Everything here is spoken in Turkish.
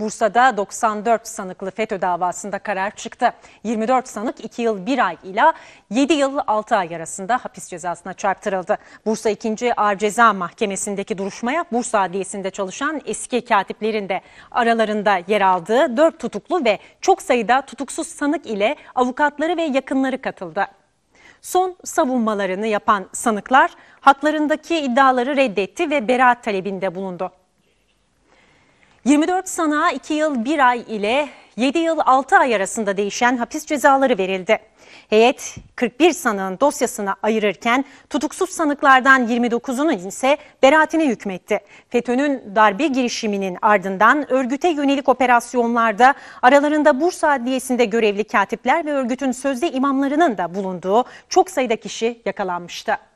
Bursa'da 94 sanıklı FETÖ davasında karar çıktı. 24 sanık 2 yıl 1 ay ila 7 yıl 6 ay arasında hapis cezasına çarptırıldı. Bursa 2. Ağır Ceza Mahkemesi'ndeki duruşmaya Bursa Adliyesi'nde çalışan eski katiplerin de aralarında yer aldığı 4 tutuklu ve çok sayıda tutuksuz sanık ile avukatları ve yakınları katıldı. Son savunmalarını yapan sanıklar haklarındaki iddiaları reddetti ve beraat talebinde bulundu. 24 sanığa 2 yıl 1 ay ile 7 yıl 6 ay arasında değişen hapis cezaları verildi. Heyet 41 sanığın dosyasını ayırırken tutuksuz sanıklardan 29'unun ise beraatine hükmetti. FETÖ'nün darbe girişiminin ardından örgüte yönelik operasyonlarda aralarında Bursa Adliyesi'nde görevli katipler ve örgütün sözde imamlarının da bulunduğu çok sayıda kişi yakalanmıştı.